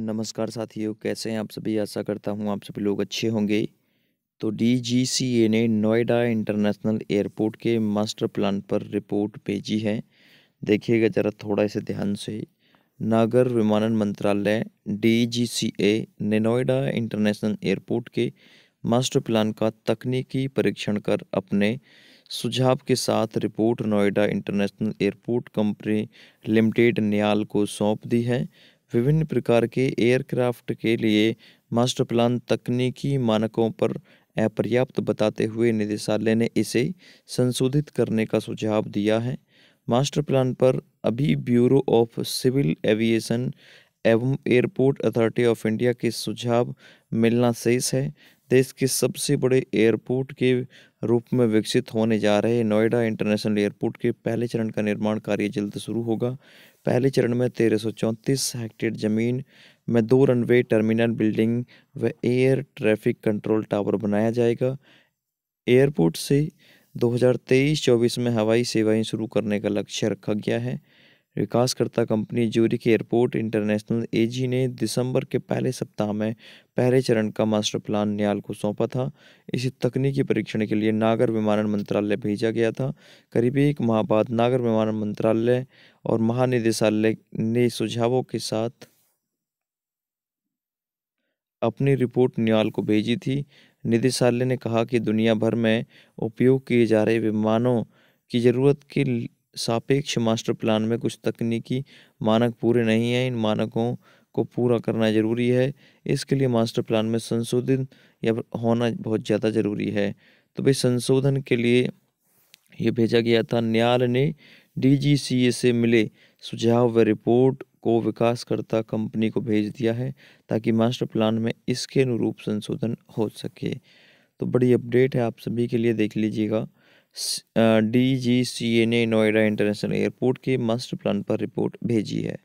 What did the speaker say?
नमस्कार साथियों कैसे हैं आप सभी आशा करता हूं आप सभी लोग अच्छे होंगे तो डीजीसीए ने नोएडा इंटरनेशनल एयरपोर्ट के मास्टर प्लान पर रिपोर्ट भेजी है देखिएगा ज़रा थोड़ा इसे ध्यान से नागर विमानन मंत्रालय डीजीसीए ने नोएडा इंटरनेशनल एयरपोर्ट के मास्टर प्लान का तकनीकी परीक्षण कर अपने सुझाव के साथ report Noida International Airport company limited न्याल को सौंप दी है विभिन्न प्रकार के एयरक्राफ्ट के लिए मास्टर प्लान तकनीकी मानकों पर अपर्याप्त बताते हुए निदेशालय ने इसे संशोधित करने का सुझाव दिया है मास्टर प्लान पर अभी ब्यूरो ऑफ सिविल एविएशन एवं एयरपोर्ट अथॉरिटी ऑफ इंडिया के सुझाव मिलना शेष है देश के सबसे बड़े एयरपोर्ट के रूप में विकसित होने जा रहे नोएडा इंटरनेशनल एयरपोर्ट के पहले चरण का निर्माण कार्य जल्द शुरू होगा पहले चरण में तेरह हेक्टेयर जमीन में दो रनवे टर्मिनल बिल्डिंग व एयर ट्रैफिक कंट्रोल टावर बनाया जाएगा एयरपोर्ट से 2023-24 में हवाई सेवाएं शुरू करने का लक्ष्य रखा गया है विकासकर्ता कंपनी के एयरपोर्ट इंटरनेशनल एजी ने दिसंबर के पहले सप्ताह में पहले चरण का मास्टर प्लान न्याल को सौंपा था इसे तकनीकी परीक्षण के लिए नागर विमानन मंत्रालय भेजा गया था करीब एक माह बाद नागर विमानन मंत्रालय और महानिदेशालय ने सुझावों के साथ अपनी रिपोर्ट न्याल को भेजी थी निदेशालय ने कहा कि दुनिया भर में उपयोग किए जा रहे विमानों की ज़रूरत के सापेक्ष मास्टर प्लान में कुछ तकनीकी मानक पूरे नहीं हैं इन मानकों को पूरा करना जरूरी है इसके लिए मास्टर प्लान में संशोधन या होना बहुत ज़्यादा ज़रूरी है तो भाई संशोधन के लिए ये भेजा गया था न्यायालय ने डीजीसीए से मिले सुझाव व रिपोर्ट को विकासकर्ता कंपनी को भेज दिया है ताकि मास्टर प्लान में इसके अनुरूप संशोधन हो सके तो बड़ी अपडेट है आप सभी के लिए देख लीजिएगा डी जी सी ए ने नोएडा इंटरनेशनल एयरपोर्ट के मास्टर प्लान पर रिपोर्ट भेजी है